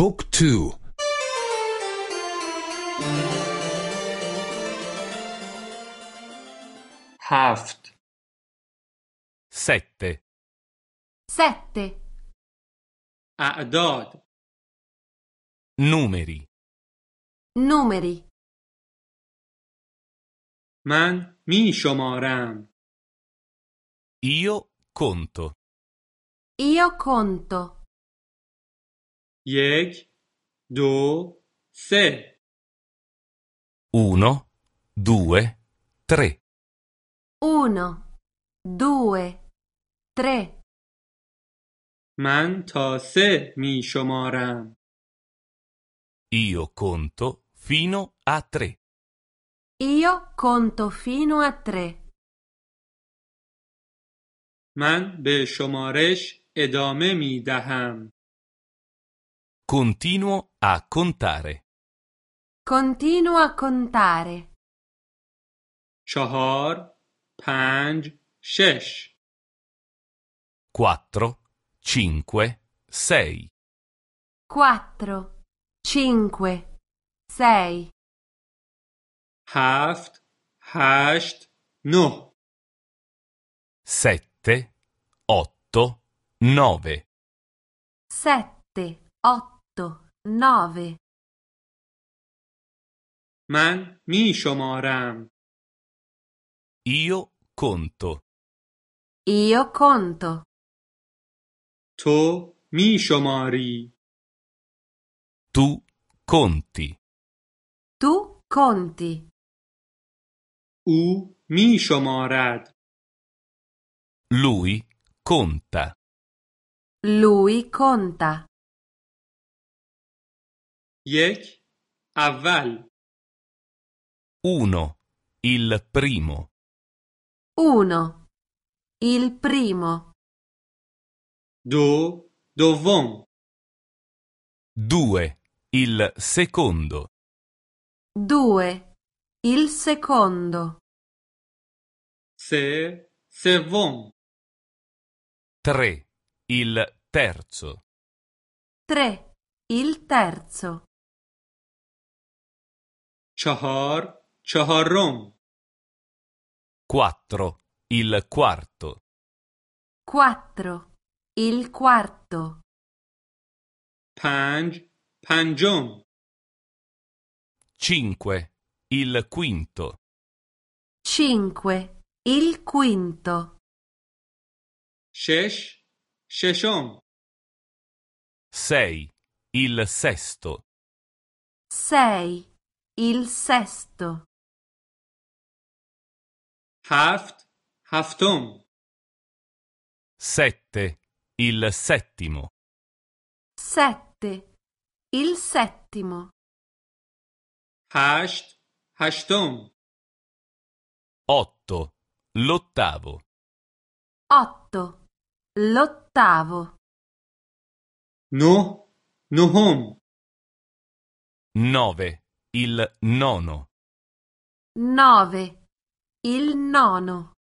Book 2 هفت sette sette اعداد numeri numeri من می شمارم io conto io conto یک دو سه اونو دو تره من تا سه می شمارم ایو کنتو فینو ا 3. ایو فینو من به شمارش ادامه می دهم. Continuo a contare. Continuo a contare. چهار پنج شش Quattro, cinque, sei. Quattro, cinque, sei. Haft, Hasht, No. Sette, otto, nove. Sette, otto. نove من می شمارم Io conto. Io conto. تو می شماری Tu conti. Tu conti. او می شمارد Lui conta. Lui conta. یک اول Uno. Il primo. uno Il primo. دو دوم Due. Il secondo. due Il secondo. se سوم Tre. Il terzo. tre Il terzo. چهار چهارم quattro Il quarto. quattro Il quarto. پنج پنجم cinque Il quinto. cinque Il quinto. شش ششم sei Il sesto. sei il sesto. Haft, هفتم Sette. Il settimo. Sette. Il settimo. Hasht, هشتم Otto. L'ottavo. Otto. L'ottavo. Nu, نهم Nove. Il nono. Nove. Il nono.